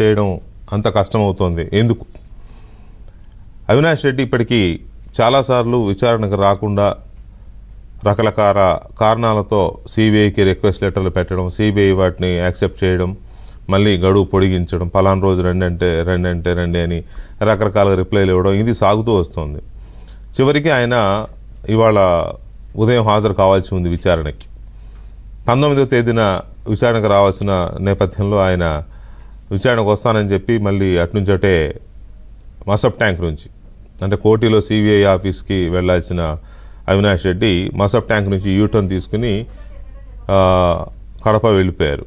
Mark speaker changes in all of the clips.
Speaker 1: చేయడం అంత కష్టమవుతోంది ఎందుకు అవినాష్ రెడ్డి ఇప్పటికీ చాలాసార్లు విచారణకు రాకుండా రకరకాల కారణాలతో సిబిఐకి రిక్వెస్ట్ లెటర్లు పెట్టడం సిబిఐ వాటిని యాక్సెప్ట్ చేయడం మళ్ళీ గడువు పొడిగించడం పలానా రోజు రెండంటే రెండంటే రెండే అని రకరకాల రిప్లైలు ఇవ్వడం ఇది సాగుతూ వస్తుంది చివరికి ఆయన ఇవాళ ఉదయం హాజరు కావాల్సి ఉంది విచారణకి పంతొమ్మిదో తేదీన విచారణకు రావాల్సిన నేపథ్యంలో ఆయన విచారణకు వస్తానని చెప్పి మళ్ళీ అటునుంచి అటే మసప్ ట్యాంక్ నుంచి అంటే కోటిలో సిబిఐ ఆఫీస్కి వెళ్ళాల్సిన అవినాష్ రెడ్డి మసప్ ట్యాంక్ నుంచి యూటర్న్ తీసుకుని కడప వెళ్ళిపోయారు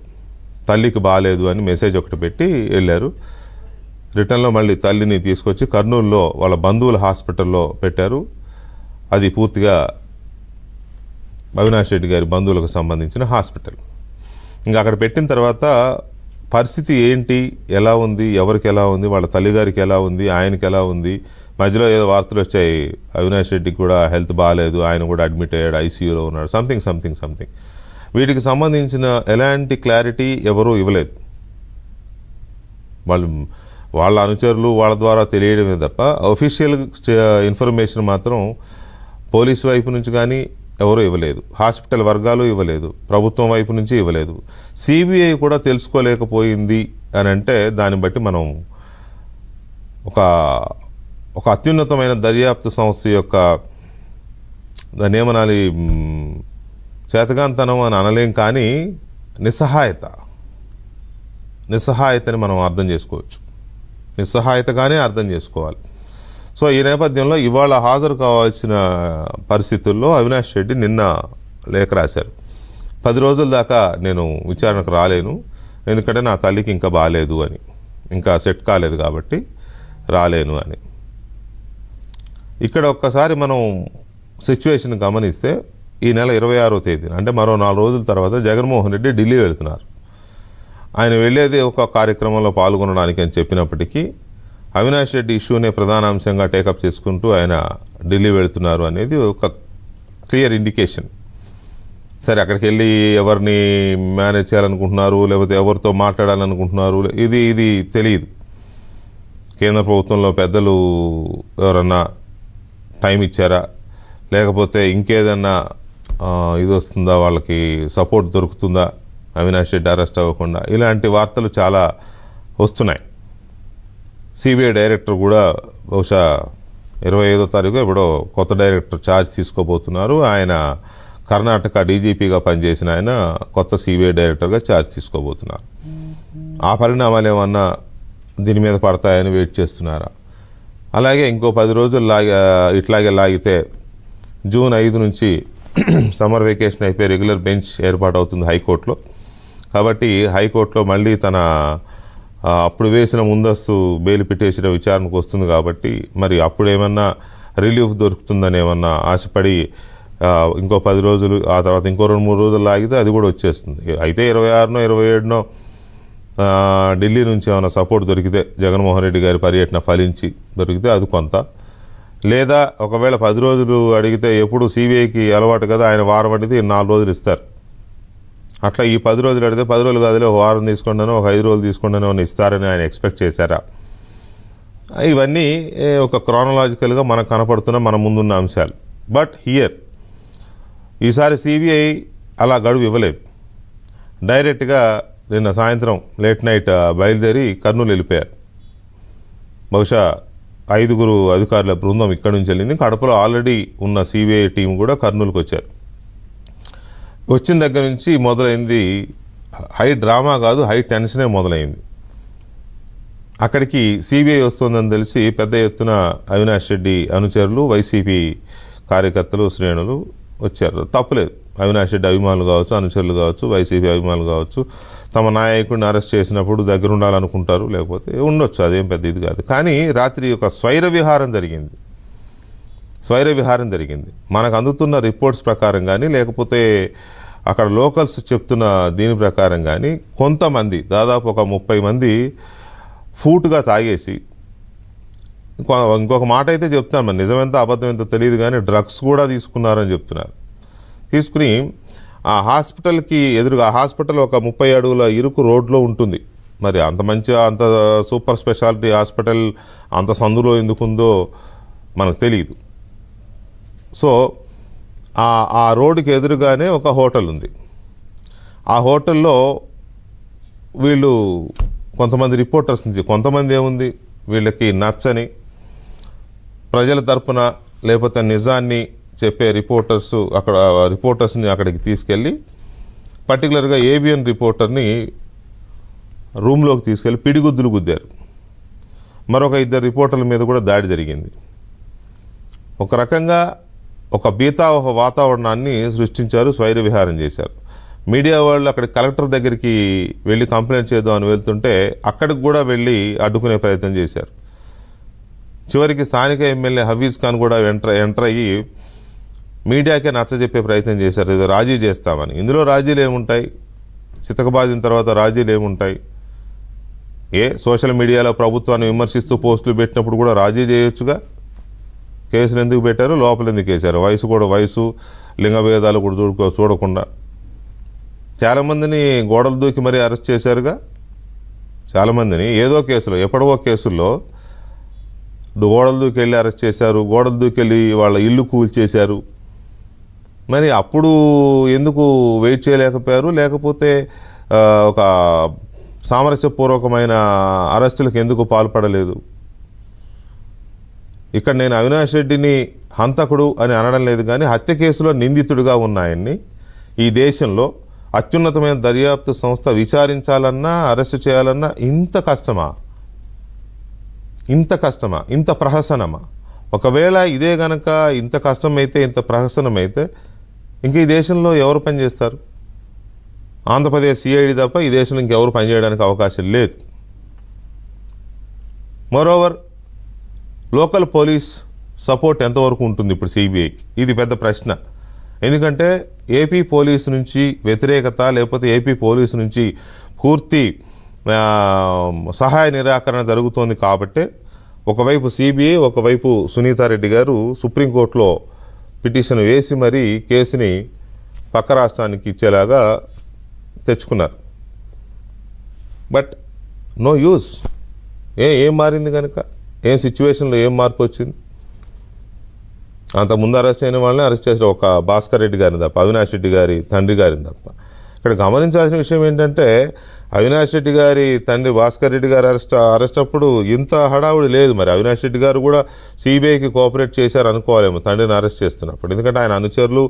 Speaker 1: తల్లికి బాగాలేదు అని మెసేజ్ ఒకటి పెట్టి వెళ్ళారు రిటర్న్లో మళ్ళీ తల్లిని తీసుకొచ్చి కర్నూలులో వాళ్ళ బంధువుల హాస్పిటల్లో పెట్టారు అది పూర్తిగా అవినాష్ రెడ్డి గారి బంధువులకు సంబంధించిన హాస్పిటల్ ఇంకా అక్కడ పెట్టిన తర్వాత పరిస్థితి ఏంటి ఎలా ఉంది ఎవరికి ఎలా ఉంది వాళ్ళ తల్లిగారికి ఎలా ఉంది ఆయనకి ఎలా ఉంది మధ్యలో ఏదో వార్తలు వచ్చాయి అవినాష్ రెడ్డికి కూడా హెల్త్ బాగాలేదు ఆయన కూడా అడ్మిట్ అయ్యాడు ఐసీయూలో ఉన్నాడు సంథింగ్ సంథింగ్ సంథింగ్ వీటికి సంబంధించిన ఎలాంటి క్లారిటీ ఎవరూ ఇవ్వలేదు వాళ్ళు వాళ్ళ అనుచరులు వాళ్ళ ద్వారా తెలియడమే తప్ప అఫీషియల్ ఇన్ఫర్మేషన్ uh, మాత్రం పోలీస్ వైపు నుంచి కానీ ఎవరూ ఇవ్వలేదు హాస్పిటల్ వర్గాలు ఇవ్వలేదు ప్రభుత్వం వైపు నుంచి ఇవ్వలేదు సిబిఐ కూడా తెలుసుకోలేకపోయింది అని అంటే దాన్ని బట్టి మనం ఒక ఒక అత్యున్నతమైన దర్యాప్తు సంస్థ యొక్క దాన్ని ఏమనాలి చేతగాంతనం అని అనలేం కానీ నిస్సహాయత నిస్సహాయతని మనం అర్థం చేసుకోవచ్చు నిస్సహాయతగానే అర్థం చేసుకోవాలి సో ఈ నేపథ్యంలో ఇవాళ హాజరు కావాల్సిన పరిస్థితుల్లో అవినాష్ రెడ్డి నిన్న లేఖ రాశారు పది రోజుల దాకా నేను విచారణకు రాలేను ఎందుకంటే నా తల్లికి ఇంకా బాగాలేదు అని ఇంకా సెట్ కాలేదు కాబట్టి రాలేను అని ఇక్కడ ఒక్కసారి మనం సిచ్యువేషన్ గమనిస్తే ఈ నెల ఇరవై ఆరో తేదీన అంటే మరో నాలుగు రోజుల తర్వాత జగన్మోహన్ రెడ్డి ఢిల్లీ వెళుతున్నారు ఆయన వెళ్ళేది ఒక కార్యక్రమంలో పాల్గొనడానికి అని చెప్పినప్పటికీ అవినాష్ రెడ్డి ఇష్యూనే ప్రధాన అంశంగా టేకప్ చేసుకుంటూ ఆయన ఢిల్లీ వెళుతున్నారు అనేది ఒక క్లియర్ ఇండికేషన్ సరే అక్కడికి వెళ్ళి ఎవరిని మేనేజ్ చేయాలనుకుంటున్నారు లేకపోతే ఎవరితో మాట్లాడాలనుకుంటున్నారు ఇది ఇది తెలియదు కేంద్ర ప్రభుత్వంలో పెద్దలు ఎవరన్నా టైం ఇచ్చారా లేకపోతే ఇంకేదన్నా ఇది వస్తుందా వాళ్ళకి సపోర్ట్ దొరుకుతుందా అవినాష్ రెడ్డి అరెస్ట్ అవ్వకుండా ఇలాంటి వార్తలు చాలా వస్తున్నాయి సిబిఐ డైరెక్టర్ కూడా బహుశా ఇరవై ఐదో తారీఖు ఎప్పుడో కొత్త డైరెక్టర్ ఛార్జ్ తీసుకోబోతున్నారు ఆయన కర్ణాటక డీజీపీగా పనిచేసిన ఆయన కొత్త సిబిఐ డైరెక్టర్గా ఛార్జ్ తీసుకోబోతున్నారు ఆ పరిణామాలు ఏమన్నా దీని మీద పడతాయని వెయిట్ చేస్తున్నారా అలాగే ఇంకో పది రోజులు లాగా ఇట్లాగే లాగితే జూన్ ఐదు నుంచి సమ్మర్ వెకేషన్ అయిపోయి రెగ్యులర్ బెంచ్ ఏర్పాటు అవుతుంది హైకోర్టులో కాబట్టి హైకోర్టులో మళ్ళీ తన అప్పుడు వేసిన ముందస్తు బెయిల్ పెట్టేసిన విచారణకు వస్తుంది కాబట్టి మరి అప్పుడు రిలీఫ్ దొరుకుతుందని ఏమన్నా ఆశపడి ఇంకో పది రోజులు ఆ తర్వాత ఇంకో రెండు మూడు రోజులు ఆగితే అది కూడా వచ్చేస్తుంది అయితే ఇరవై ఆరునో ఇరవై ఏడునో ఢిల్లీ నుంచి ఏమైనా సపోర్ట్ దొరికితే జగన్మోహన్ రెడ్డి గారి పర్యటన ఫలించి దొరికితే అది కొంత లేదా ఒకవేళ పది రోజులు అడిగితే ఎప్పుడు సిబిఐకి అలవాటు కదా ఆయన వారం అడిగితే నాలుగు రోజులు ఇస్తారు అట్లా ఈ పది రోజులు అడిగితే పది రోజులు కాదులే ఒక వారం తీసుకుంటాను ఒక ఐదు రోజులు తీసుకుంటాను అని ఇస్తారని ఆయన ఎక్స్పెక్ట్ చేశారా ఇవన్నీ ఒక క్రానలాజికల్గా మనకు కనపడుతున్న మన ముందున్న అంశాలు బట్ హియర్ ఈసారి సిబిఐ అలా గడువు ఇవ్వలేదు డైరెక్ట్గా నిన్న సాయంత్రం లేట్ నైట్ బయలుదేరి కర్నూలు వెళ్ళిపోయారు బహుశా ఐదుగురు అధికారుల బృందం ఇక్కడి నుంచి వెళ్ళింది కడపలో ఆల్రెడీ ఉన్న సిబిఐ టీం కూడా కర్నూలుకు వచ్చారు వచ్చిన దగ్గర నుంచి మొదలైంది హై డ్రామా కాదు హై టెన్షనే మొదలైంది అక్కడికి సిబిఐ వస్తుందని తెలిసి పెద్ద ఎత్తున అవినాష్ రెడ్డి అనుచరులు వైసీపీ కార్యకర్తలు శ్రేణులు వచ్చారు తప్పలేదు అవినాష్ రెడ్డి అభిమానులు కావచ్చు అనుచరులు కావచ్చు వైసీపీ అభిమానులు కావచ్చు తమ నాయకుడిని అరెస్ట్ చేసినప్పుడు దగ్గర ఉండాలనుకుంటారు లేకపోతే ఉండొచ్చు అదేం పెద్ద ఇది కాదు కానీ రాత్రి ఒక స్వైర విహారం జరిగింది స్వైర విహారం జరిగింది మనకు అందుతున్న రిపోర్ట్స్ ప్రకారం కానీ లేకపోతే అక్కడ లోకల్స్ చెప్తున్న దీని ప్రకారం కానీ కొంతమంది దాదాపు ఒక ముప్పై మంది ఫూట్గా తాగేసి ఇంకొక మాట అయితే చెప్తాను మరి నిజమెంత అబద్ధం ఎంత తెలియదు కానీ డ్రగ్స్ కూడా తీసుకున్నారని చెప్తున్నారు తీసుకుని ఆ హాస్పిటల్కి ఎదురుగా ఆ హాస్పిటల్ ఒక ముప్పై అడుగుల ఇరుకు రోడ్లో ఉంటుంది మరి అంత మంచిగా అంత సూపర్ స్పెషాలిటీ హాస్పిటల్ అంత సందులో ఎందుకుందో మనకు తెలియదు సో ఆ రోడ్డుకి ఎదురుగానే ఒక హోటల్ ఉంది ఆ హోటల్లో వీళ్ళు కొంతమంది రిపోర్టర్స్ నుంచి కొంతమంది ఏముంది వీళ్ళకి నచ్చని ప్రజల తరపున లేకపోతే నిజాన్ని చెప్పే రిపోర్టర్స్ అక్కడ రిపోర్టర్స్ని అక్కడికి తీసుకెళ్ళి పర్టికులర్గా ఏబిఎన్ రిపోర్టర్ని రూమ్లోకి తీసుకెళ్ళి పిడిగుద్దులు గుద్దారు మరొక ఇద్దరు రిపోర్టర్ల మీద కూడా దాడి జరిగింది ఒక రకంగా ఒక బీతా ఒక వాతావరణాన్ని సృష్టించారు స్వైర విహారం చేశారు మీడియా వాళ్ళు అక్కడ కలెక్టర్ దగ్గరికి వెళ్ళి కంప్లైంట్ చేద్దాం అని వెళ్తుంటే అక్కడికి కూడా వెళ్ళి అడ్డుకునే ప్రయత్నం చేశారు చివరికి స్థానిక ఎమ్మెల్యే హఫీజ్ ఖాన్ కూడా ఎంటర్ ఎంటర్ అయ్యి మీడియాకే నచ్చజెప్పే ప్రయత్నం చేశారు ఏదో రాజీ చేస్తామని ఇందులో రాజీలు ఏముంటాయి చితకబాదిన తర్వాత రాజీలు ఏముంటాయి ఏ సోషల్ మీడియాలో ప్రభుత్వాన్ని విమర్శిస్తూ పోస్టులు పెట్టినప్పుడు కూడా రాజీ చేయొచ్చుగా కేసులు ఎందుకు పెట్టారు లోపల ఎందుకు వేశారు వయసు కూడా వయసు లింగభేదాలు కూడా చూడుకో చూడకుండా చాలామందిని గోడలు దూకి మరీ అరెస్ట్ చేశారుగా చాలామందిని ఏదో కేసులో ఎప్పటివో కేసుల్లో గోడలు దూకెళ్ళి అరెస్ట్ చేశారు గోడలు దూకెళ్ళి వాళ్ళ ఇల్లు కూల్చేశారు మరి అప్పుడు ఎందుకు వెయిట్ చేయలేకపోయారు లేకపోతే ఒక సామరస్యపూర్వకమైన అరెస్టులకు ఎందుకు పాల్పడలేదు ఇక్కడ నేను అవినాష్ రెడ్డిని హంతకుడు అని అనడం లేదు కానీ హత్య కేసులో నిందితుడిగా ఉన్నాయన్ని ఈ దేశంలో అత్యున్నతమైన దర్యాప్తు సంస్థ విచారించాలన్నా అరెస్ట్ చేయాలన్నా ఇంత కష్టమా ఇంత కష్టమా ఇంత ప్రహసనమా ఒకవేళ ఇదే గనక ఇంత కష్టమైతే ఇంత ప్రహసనమైతే ఇంక ఈ దేశంలో ఎవరు పనిచేస్తారు ఆంధ్రప్రదేశ్ సిఐడి తప్ప ఈ దేశంలో ఇంకెవరు పనిచేయడానికి అవకాశం లేదు మరోవర్ లోకల్ పోలీస్ సపోర్ట్ ఎంతవరకు ఉంటుంది ఇప్పుడు సిబిఐకి ఇది పెద్ద ప్రశ్న ఎందుకంటే ఏపీ పోలీసు నుంచి వ్యతిరేకత లేకపోతే ఏపీ పోలీసు నుంచి పూర్తి సహాయ నిరాకరణ జరుగుతోంది కాబట్టి ఒకవైపు సిబిఐ ఒకవైపు సునీతారెడ్డి గారు సుప్రీంకోర్టులో పిటిషన్ వేసి మరీ కేసుని పక్క రాష్ట్రానికి ఇచ్చేలాగా తెచ్చుకున్నారు బట్ నో యూస్ ఏ ఏం మారింది కనుక ఏం సిచ్యువేషన్లో ఏం మార్పు వచ్చింది అంత ముందు అరెస్ట్ అయిన వాళ్ళని అరెస్ట్ చేసిన ఒక భాస్కర్ రెడ్డి గారిని తప్ప అవినాష్ రెడ్డి గారి తండ్రి గారిని తప్ప ఇక్కడ గమనించాల్సిన విషయం ఏంటంటే అవినాష్ రెడ్డి గారి తండ్రి భాస్కర్ రెడ్డి గారు అరెస్ట్ అరెస్ట్ అప్పుడు ఇంత హడావుడి లేదు మరి అవినాష్ రెడ్డి గారు కూడా సిబిఐకి కోఆపరేట్ చేశారు అనుకోవాలేమో తండ్రిని అరెస్ట్ చేస్తున్నప్పుడు ఎందుకంటే ఆయన అనుచరులు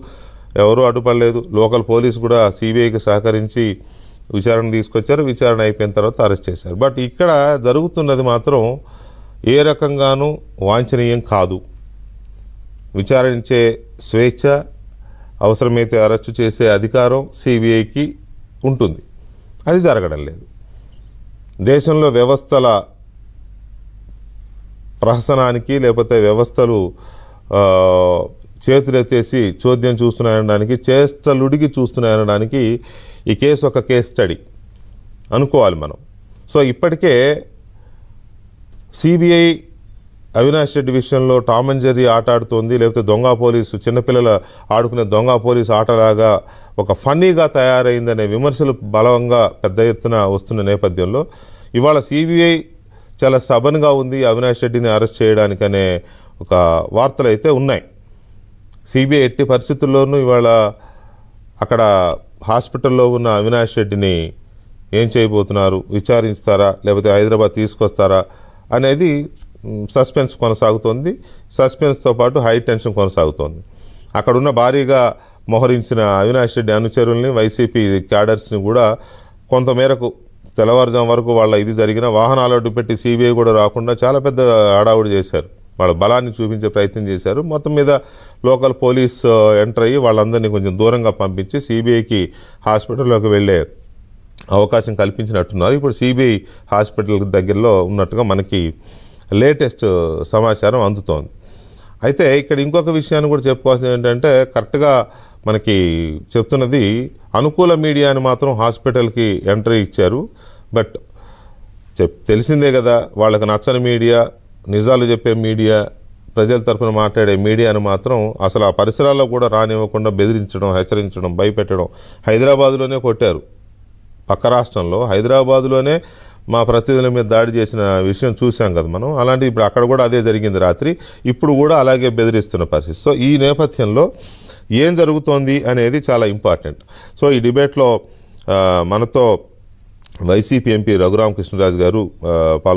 Speaker 1: ఎవరూ అడ్డుపడలేదు లోకల్ పోలీసు కూడా సిబిఐకి సహకరించి విచారణ తీసుకొచ్చారు విచారణ అయిపోయిన తర్వాత అరెస్ట్ చేశారు బట్ ఇక్కడ జరుగుతున్నది మాత్రం ఏ రకంగానూ వాంఛనీయం కాదు విచారించే స్వేచ్ఛ అవసరమైతే అరెస్టు చేసే అధికారం సిబిఐకి ఉంటుంది అది జరగడం లేదు దేశంలో వ్యవస్థల ప్రహసనానికి లేకపోతే వ్యవస్థలు చేతులెత్తేసి చోద్యం చూస్తున్నాయనడానికి చేష్టలుడికి చూస్తున్నాయనడానికి ఈ కేసు ఒక కేస్ స్టడీ అనుకోవాలి మనం సో ఇప్పటికే సిబిఐ అవినాష్ రెడ్డి విషయంలో టామ్ అండ్ జెర్రీ ఆట ఆడుతోంది లేకపోతే దొంగ పోలీసు చిన్నపిల్లల ఆడుకునే దొంగ పోలీసు ఆటలాగా ఒక ఫన్నీగా తయారైందనే విమర్శలు బలంగా పెద్ద ఎత్తున వస్తున్న నేపథ్యంలో ఇవాళ సిబిఐ చాలా సబన్గా ఉంది అవినాష్ రెడ్డిని అరెస్ట్ చేయడానికనే ఒక వార్తలు అయితే ఉన్నాయి సిబిఐ ఎట్టి పరిస్థితుల్లోనూ ఇవాళ అక్కడ హాస్పిటల్లో ఉన్న అవినాష్ రెడ్డిని ఏం చేయబోతున్నారు విచారిస్తారా లేకపోతే హైదరాబాద్ తీసుకొస్తారా అనేది సస్పెన్స్ కొనసాగుతోంది సస్పెన్స్తో పాటు హై టెన్షన్ కొనసాగుతోంది అక్కడున్న భారీగా మోహరించిన అవినాష్ రెడ్డి అనుచరుల్ని వైసీపీ క్యాడర్స్ని కూడా కొంతమేరకు తెల్లవారుజాం వరకు వాళ్ళ ఇది జరిగిన వాహనాలు అడ్డు పెట్టి సిబిఐ కూడా రాకుండా చాలా పెద్ద హడావుడి చేశారు వాళ్ళ బలాన్ని చూపించే ప్రయత్నం చేశారు మొత్తం మీద లోకల్ పోలీస్ ఎంటర్ అయ్యి వాళ్ళందరినీ కొంచెం దూరంగా పంపించి సిబిఐకి హాస్పిటల్లోకి వెళ్ళే అవకాశం కల్పించినట్టున్నారు ఇప్పుడు సిబిఐ హాస్పిటల్ దగ్గరలో ఉన్నట్టుగా మనకి లేటెస్ట్ సమాచారం అందుతోంది అయితే ఇక్కడ ఇంకొక విషయాన్ని కూడా చెప్పుకోవాల్సింది ఏంటంటే కరెక్ట్గా మనకి చెప్తున్నది అనుకూల మీడియాని మాత్రం హాస్పిటల్కి ఎంట్రీ ఇచ్చారు బట్ చెప్ తెలిసిందే కదా వాళ్ళకి నచ్చని మీడియా నిజాలు చెప్పే మీడియా ప్రజల తరఫున మాట్లాడే మీడియాను మాత్రం అసలు ఆ పరిసరాల్లో కూడా రానివ్వకుండా బెదిరించడం హెచ్చరించడం భయపెట్టడం హైదరాబాద్లోనే కొట్టారు పక్క రాష్ట్రంలో హైదరాబాద్లోనే మా ప్రతినిధుల మీద దాడి చేసిన విషయం చూసాం కదా మనం అలాంటి ఇప్పుడు అక్కడ కూడా అదే జరిగింది రాత్రి ఇప్పుడు కూడా అలాగే బెదిరిస్తున్న పరిస్థితి సో ఈ నేపథ్యంలో ఏం జరుగుతోంది అనేది చాలా ఇంపార్టెంట్ సో ఈ డిబేట్లో మనతో వైసీపీ ఎంపీ రఘురామకృష్ణరాజు గారు